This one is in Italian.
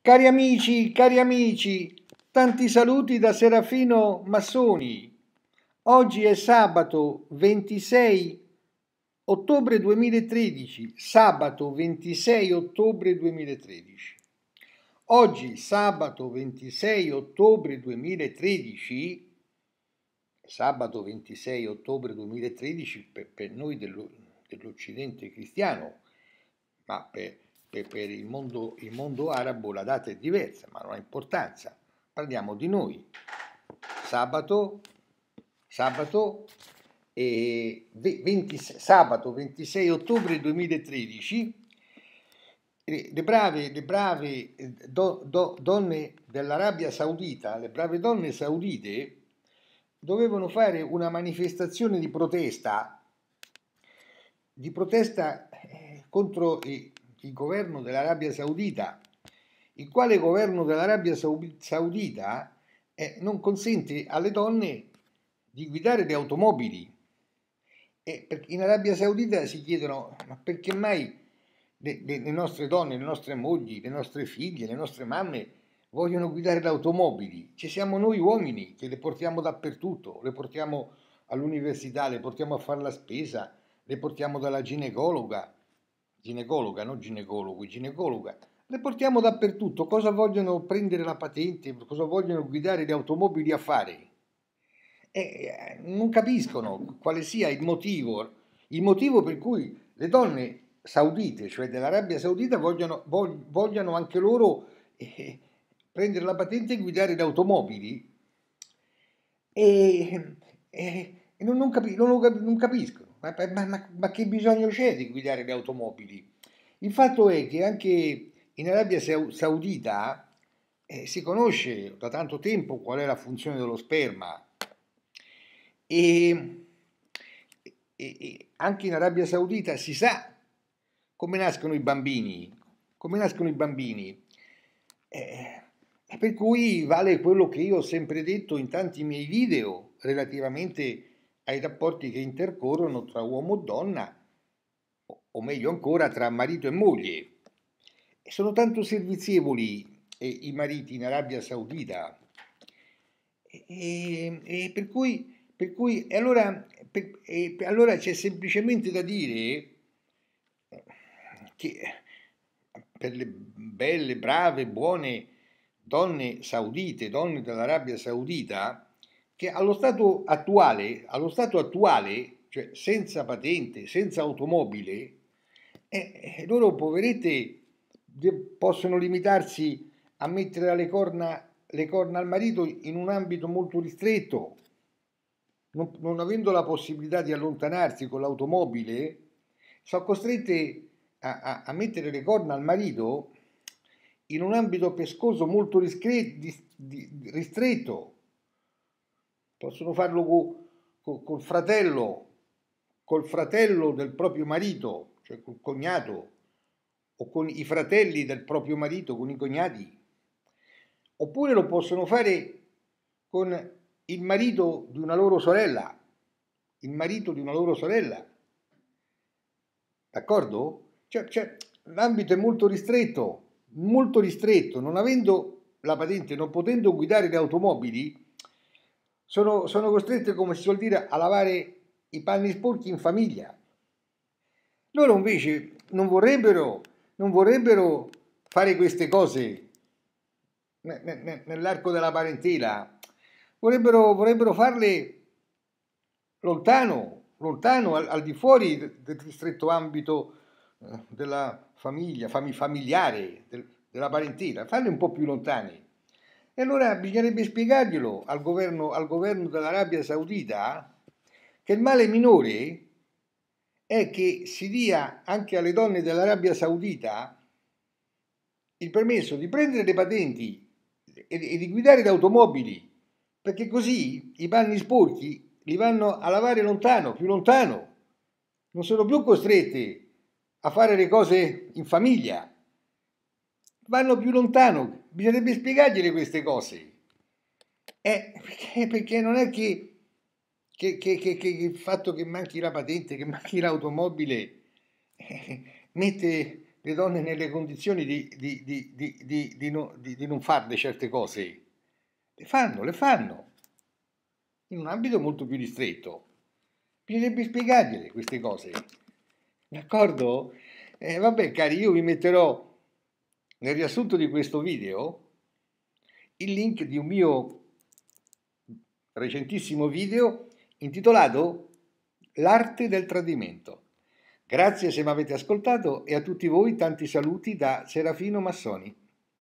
Cari amici, cari amici, tanti saluti da Serafino Massoni. Oggi è sabato 26 ottobre 2013, sabato 26 ottobre 2013. Oggi, sabato 26 ottobre 2013, sabato 26 ottobre 2013 per, per noi dell'Occidente cristiano, ma per per il mondo, il mondo arabo la data è diversa, ma non ha importanza. Parliamo di noi. Sabato, sabato, e 20, sabato 26 ottobre 2013 eh, le brave, le brave eh, do, do, donne dell'Arabia Saudita, le brave donne saudite, dovevano fare una manifestazione di protesta, di protesta eh, contro i, il governo dell'Arabia Saudita, il quale governo dell'Arabia Saudita eh, non consente alle donne di guidare le automobili. E in Arabia Saudita si chiedono ma perché mai le, le, le nostre donne, le nostre mogli, le nostre figlie, le nostre mamme vogliono guidare le automobili. Ci siamo noi uomini che le portiamo dappertutto, le portiamo all'università, le portiamo a fare la spesa, le portiamo dalla ginecologa, ginecologa, non ginecologo, ginecologa, le portiamo dappertutto, cosa vogliono prendere la patente, cosa vogliono guidare le automobili a fare. E eh, non capiscono quale sia il motivo, il motivo per cui le donne saudite, cioè dell'Arabia Saudita, vogliono, vogliono anche loro eh, prendere la patente e guidare le automobili. E, eh, non, non, capi, non, non capiscono. Ma, ma, ma, ma che bisogno c'è di guidare le automobili? Il fatto è che anche in Arabia Saudita eh, si conosce da tanto tempo qual è la funzione dello sperma e, e, e anche in Arabia Saudita si sa come nascono i bambini, come nascono i bambini. Eh, per cui vale quello che io ho sempre detto in tanti miei video relativamente ai rapporti che intercorrono tra uomo e donna, o meglio ancora tra marito e moglie. Sono tanto servizievoli eh, i mariti in Arabia Saudita, e, e per cui, per cui e allora, per, e, allora c'è semplicemente da dire eh, che per le belle, brave, buone donne saudite, donne dell'Arabia Saudita, che allo stato attuale, allo stato attuale cioè senza patente, senza automobile, eh, eh loro poverette possono limitarsi a mettere le corna, le corna al marito in un ambito molto ristretto, non, non avendo la possibilità di allontanarsi con l'automobile, sono costrette a, a, a, mettere le corna al marito in un ambito pescoso molto ristretto possono farlo co, co, col fratello, col fratello del proprio marito, cioè col cognato, o con i fratelli del proprio marito, con i cognati, oppure lo possono fare con il marito di una loro sorella, il marito di una loro sorella. D'accordo? Cioè, cioè, l'ambito è molto ristretto, molto ristretto, non avendo la patente, non potendo guidare le automobili, sono, sono costretto, come si suol dire, a lavare i panni sporchi in famiglia. Loro invece non vorrebbero, non vorrebbero fare queste cose nell'arco della parentela, vorrebbero, vorrebbero farle lontano, lontano al, al, di fuori del ristretto ambito eh, della famiglia, fam, familiare, del, della parentela, farle un po' più lontane. E allora bisognerebbe spiegarglielo al governo, al governo dell'Arabia Saudita che il male minore è che si dia anche alle donne dell'Arabia Saudita il permesso di prendere le patenti e, di guidare le automobili, perché così i panni sporchi li vanno a lavare lontano, più lontano, non sono più costrette a fare le cose in famiglia vanno più lontano. Bisognerebbe spiegargliele queste cose. Eh, perché, perché, non è che, che, che, che, il fatto che manchi la patente, che manchi l'automobile, eh, mette le donne nelle condizioni di, di, di, no, di, non farle certe cose. Le fanno, le fanno, in un ambito molto più ristretto. Bisognerebbe spiegargliele queste cose. D'accordo? Eh, vabbè, cari, io vi metterò nel riassunto di questo video, il link di un mio recentissimo video intitolato L'arte del tradimento. Grazie se mi avete ascoltato e a tutti voi tanti saluti da Serafino Massoni.